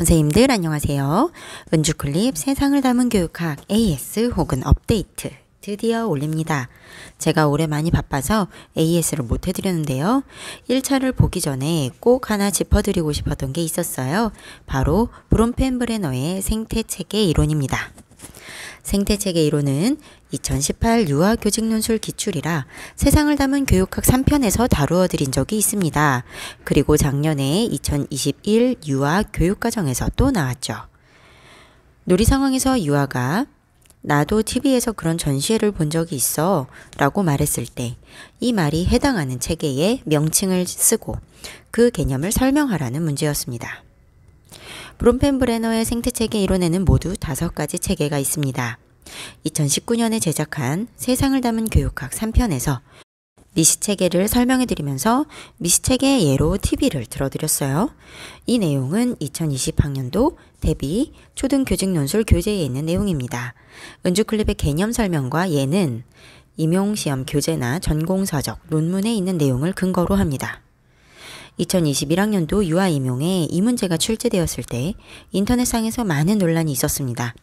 선생님들 안녕하세요. 은주클립 세상을 담은 교육학 AS 혹은 업데이트 드디어 올립니다. 제가 올해 많이 바빠서 AS를 못 해드렸는데요. 1차를 보기 전에 꼭 하나 짚어드리고 싶었던 게 있었어요. 바로 브롬펜브레너의 생태체계 이론입니다. 생태체계 이론은 2018 유아 교직논술 기출이라 세상을 담은 교육학 3편에서 다루어 드린 적이 있습니다. 그리고 작년에 2021 유아 교육과정에서 또 나왔죠. 놀이 상황에서 유아가 나도 TV에서 그런 전시회를 본 적이 있어 라고 말했을 때 이 말이 해당하는 체계의 명칭을 쓰고 그 개념을 설명하라는 문제였습니다. 브롬펜브레너의 생태체계 이론에는 모두 다섯 가지 체계가 있습니다. 2019년에 제작한 세상을 담은 교육학 3편에서 미시 체계를 설명해 드리면서 미시 체계의 예로 TV를 들어드렸어요. 이 내용은 2020학년도 대비 초등교직논술 교재에 있는 내용입니다. 은주클립의 개념 설명과 예는 임용시험 교재나 전공서적, 논문에 있는 내용을 근거로 합니다. 2021학년도 유아임용에 이 문제가 출제되었을 때 인터넷상에서 많은 논란이 있었습니다.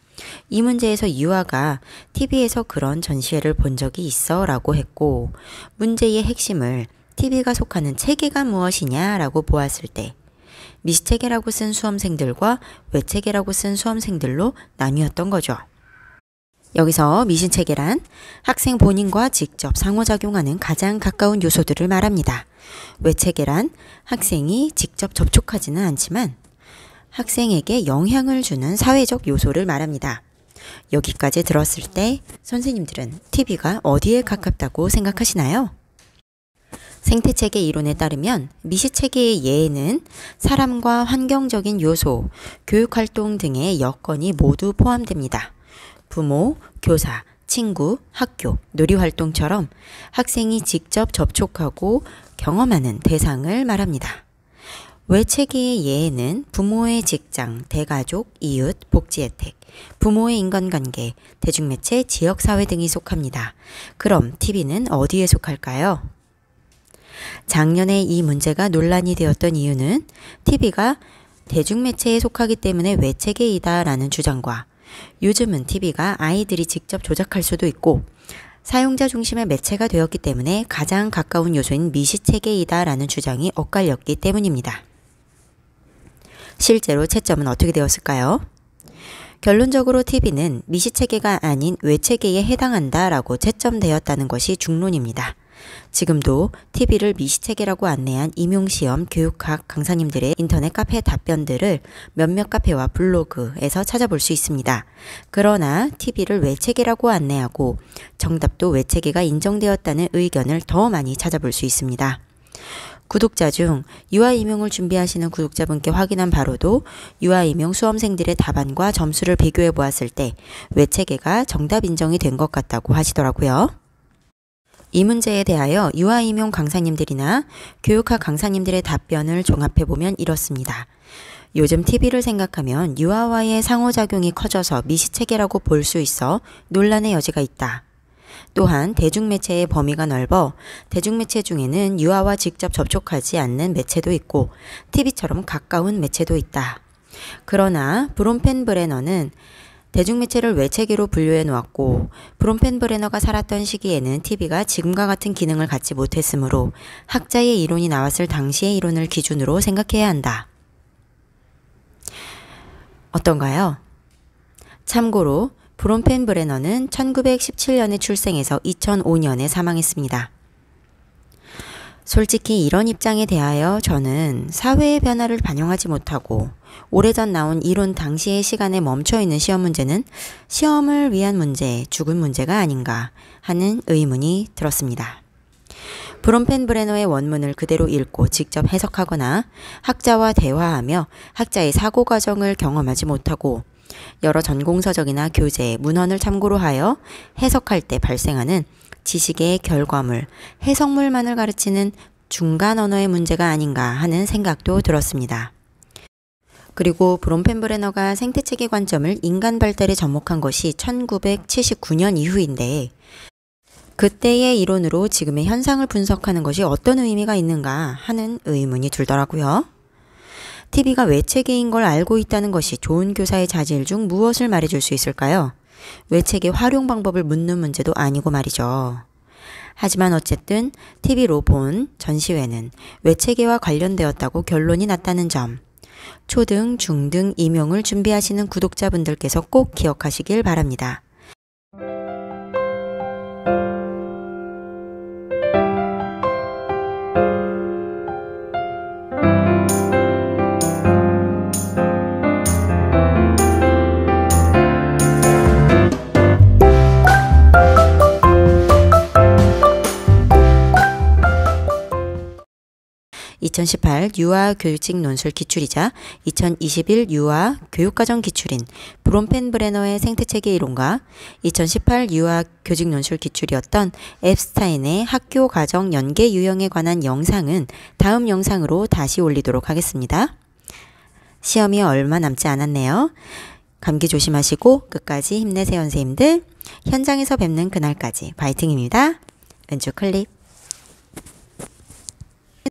이 문제에서 유아가 TV에서 그런 전시회를 본 적이 있어 라고 했고 문제의 핵심을 TV가 속하는 체계가 무엇이냐 라고 보았을 때 미시체계라고 쓴 수험생들과 외체계라고 쓴 수험생들로 나뉘었던 거죠. 여기서 미신체계란 학생 본인과 직접 상호작용하는 가장 가까운 요소들을 말합니다. 외체계란 학생이 직접 접촉하지는 않지만 학생에게 영향을 주는 사회적 요소를 말합니다. 여기까지 들었을 때 선생님들은 TV가 어디에 가깝다고 생각하시나요? 생태체계 이론에 따르면 미시체계의 예에는 사람과 환경적인 요소, 교육활동 등의 여건이 모두 포함됩니다. 부모, 교사, 친구, 학교, 놀이활동처럼 학생이 직접 접촉하고 경험하는 대상을 말합니다. 외체계의 예에는 부모의 직장, 대가족, 이웃, 복지 혜택, 부모의 인간관계, 대중매체, 지역사회 등이 속합니다. 그럼 TV는 어디에 속할까요? 작년에 이 문제가 논란이 되었던 이유는 TV가 대중매체에 속하기 때문에 외체계이다라는 주장과 요즘은 TV가 아이들이 직접 조작할 수도 있고 사용자 중심의 매체가 되었기 때문에 가장 가까운 요소인 미시체계이다라는 주장이 엇갈렸기 때문입니다. 실제로 채점은 어떻게 되었을까요? 결론적으로 TV는 미시체계가 아닌 외체계에 해당한다라고 채점되었다는 것이 중론입니다. 지금도 TV를 미시체계라고 안내한 임용시험 교육학 강사님들의 인터넷 카페 답변들을 몇몇 카페와 블로그에서 찾아볼 수 있습니다. 그러나 TV를 외체계라고 안내하고 정답도 외체계가 인정되었다는 의견을 더 많이 찾아볼 수 있습니다. 구독자 중 유아 임용을 준비하시는 구독자분께 확인한 바로도 유아 임용 수험생들의 답안과 점수를 비교해 보았을 때 외체계가 정답 인정이 된 것 같다고 하시더라고요. 이 문제에 대하여 유아임용 강사님들이나 교육학 강사님들의 답변을 종합해보면 이렇습니다. 요즘 TV를 생각하면 유아와의 상호작용이 커져서 미시체계라고 볼 수 있어 논란의 여지가 있다. 또한 대중매체의 범위가 넓어 대중매체 중에는 유아와 직접 접촉하지 않는 매체도 있고 TV처럼 가까운 매체도 있다. 그러나 브롬펜 브레너는 대중매체를 외체계로 분류해 놓았고 브롬펜 브레너가 살았던 시기에는 TV가 지금과 같은 기능을 갖지 못했으므로 학자의 이론이 나왔을 당시의 이론을 기준으로 생각해야 한다. 어떤가요? 참고로 브롬펜 브레너는 1917년에 출생해서 2005년에 사망했습니다. 솔직히 이런 입장에 대하여 저는 사회의 변화를 반영하지 못하고 오래전 나온 이론 당시의 시간에 멈춰 있는 시험 문제는 시험을 위한 문제, 죽은 문제가 아닌가 하는 의문이 들었습니다. 브롬펜 브레너의 원문을 그대로 읽고 직접 해석하거나 학자와 대화하며 학자의 사고 과정을 경험하지 못하고 여러 전공서적이나 교재, 문헌을 참고로 하여 해석할 때 발생하는 지식의 결과물, 해석물만을 가르치는 중간 언어의 문제가 아닌가 하는 생각도 들었습니다. 그리고 브롬펜브레너가 생태체계 관점을 인간 발달에 접목한 것이 1979년 이후인데 그때의 이론으로 지금의 현상을 분석하는 것이 어떤 의미가 있는가 하는 의문이 들더라고요. TV가 왜 체계인 걸 알고 있다는 것이 좋은 교사의 자질 중 무엇을 말해줄 수 있을까요? 외책의 활용 방법을 묻는 문제도 아니고 말이죠. 하지만 어쨌든 TV로 본 전시회는 외체계와 관련되었다고 결론이 났다는 점. 초등, 중등 임용을 준비하시는 구독자분들께서 꼭 기억하시길 바랍니다. 2018 유아 교육직 논술 기출이자 2021 유아 교육과정 기출인 브롬펜 브레너의 생태체계 이론과 2018 유아 교직 논술 기출이었던 앱스타인의 학교 과정 연계 유형에 관한 영상은 다음 영상으로 다시 올리도록 하겠습니다. 시험이 얼마 남지 않았네요. 감기 조심하시고 끝까지 힘내세요 선생님들. 현장에서 뵙는 그날까지 바이팅입니다. 왼쪽 클릭.